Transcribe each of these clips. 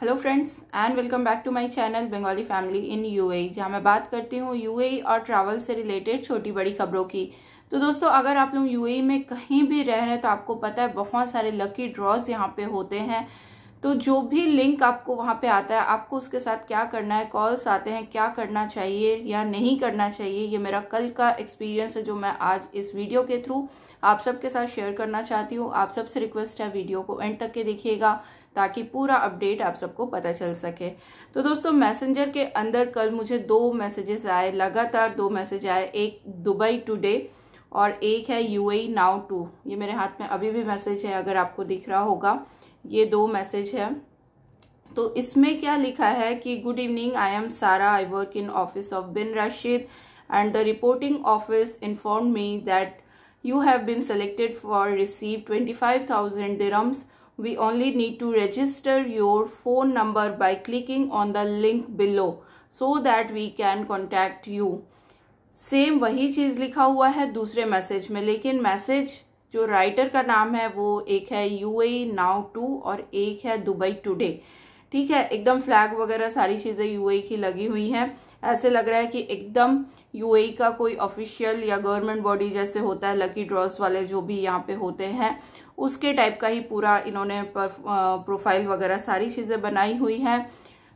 hello friends and welcome back to my channel Bengali family in UAE जहां मैं बात करती हूँ यूएई e और ट्रैवल से रिलेटेड छोटी बड़ी खबरों की तो दोस्तों अगर आप लोग यूएई e में कहीं भी रह रहे हैं तो आपको पता है बहुत सारे लकी ड्रॉज यहाँ पे होते हैं तो जो भी लिंक आपको वहां पे आता है आपको उसके साथ क्या करना है कॉल्स आते हैं क्या करना चाहिए या नहीं करना चाहिए ये मेरा कल का एक्सपीरियंस है जो मैं आज इस वीडियो के थ्रू आप सबके साथ शेयर करना चाहती हूँ आप सबसे रिक्वेस्ट है वीडियो को एंड तक के देखिएगा ताकि पूरा अपडेट आप सबको पता चल सके तो दोस्तों मैसेंजर के अंदर कल मुझे दो मैसेजेस आए लगातार दो मैसेज आए एक दुबई टुडे और एक है यू नाउ टू ये मेरे हाथ में अभी भी मैसेज है अगर आपको दिख रहा होगा ये दो मैसेज है तो इसमें क्या लिखा है कि good evening I am Sara I work in office of Bin Rashid and the reporting office informed me that you have been selected for receive 25000 dirhams we only need to register your phone number by clicking on the link below so that we can contact you same वही चीज़ लिखा हुआ है दूसरे message में लेकिन message जो writer का नाम है वो एक है यू ए नाउ टू और एक है दुबई टुडे ठीक है एकदम फ्लैग वगैरह सारी चीज़ें यू की लगी हुई हैं ऐसे लग रहा है कि एकदम यू का कोई ऑफिशियल या गवर्नमेंट बॉडी जैसे होता है लकी ड्रॉस वाले जो भी यहाँ पे होते हैं उसके टाइप का ही पूरा इन्होंने प्रोफाइल वगैरह सारी चीज़ें बनाई हुई हैं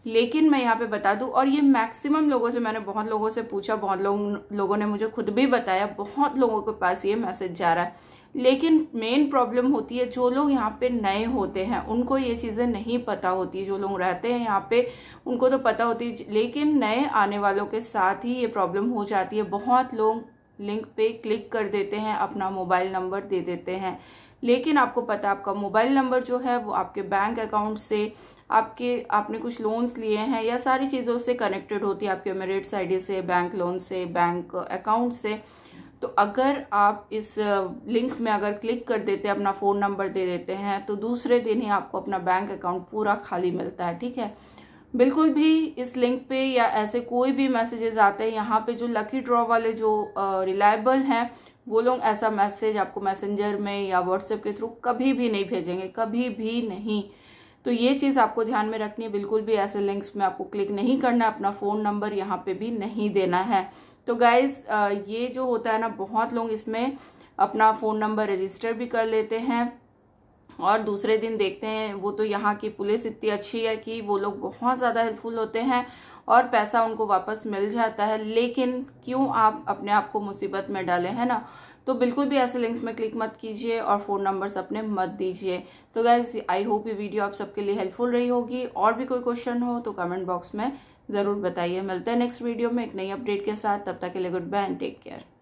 लेकिन मैं यहाँ पे बता दूँ और ये मैक्सिमम लोगों से मैंने बहुत लोगों से पूछा बहुत लोग लोगों ने मुझे खुद भी बताया बहुत लोगों के पास ये मैसेज जा रहा है लेकिन मेन प्रॉब्लम होती है जो लोग यहाँ पे नए होते हैं उनको ये चीज़ें नहीं पता होती जो लोग रहते हैं यहाँ पे उनको तो पता होती है लेकिन नए आने वालों के साथ ही ये प्रॉब्लम हो जाती है बहुत लोग लिंक पे क्लिक कर देते हैं अपना मोबाइल नंबर दे देते हैं लेकिन आपको पता है आपका मोबाइल नंबर जो है वो आपके बैंक अकाउंट से आपके आपने कुछ लोन्स लिए हैं या सारी चीज़ों से कनेक्टेड होती है आपके मेरिट्स आई से बैंक लोन से बैंक अकाउंट से तो अगर आप इस लिंक में अगर क्लिक कर देते हैं अपना फ़ोन नंबर दे देते हैं तो दूसरे दिन ही आपको अपना बैंक अकाउंट पूरा खाली मिलता है ठीक है बिल्कुल भी इस लिंक पे या ऐसे कोई भी मैसेजेस आते हैं यहाँ पे जो लकी ड्रॉ वाले जो रिलायबल हैं वो लोग ऐसा मैसेज आपको मैसेंजर में या व्हाट्सएप के थ्रू कभी भी नहीं भेजेंगे कभी भी नहीं तो ये चीज़ आपको ध्यान में रखनी है बिल्कुल भी ऐसे लिंक्स में आपको क्लिक नहीं करना है अपना फ़ोन नंबर यहाँ पे भी नहीं देना है तो गाइज ये जो होता है ना बहुत लोग इसमें अपना फ़ोन नंबर रजिस्टर भी कर लेते हैं और दूसरे दिन देखते हैं वो तो यहाँ की पुलिस इतनी अच्छी है कि वो लोग बहुत ज़्यादा हेल्पफुल होते हैं और पैसा उनको वापस मिल जाता है लेकिन क्यों आप अपने आप को मुसीबत में डालें है ना तो बिल्कुल भी ऐसे लिंक्स में क्लिक मत कीजिए और फ़ोन नंबर्स अपने मत दीजिए तो गैस आई होप ये वीडियो आप सबके लिए हेल्पफुल रही होगी और भी कोई क्वेश्चन हो तो कमेंट बॉक्स में ज़रूर बताइए मिलते हैं नेक्स्ट वीडियो में एक नई अपडेट के साथ तब तक के लिए good bye and take care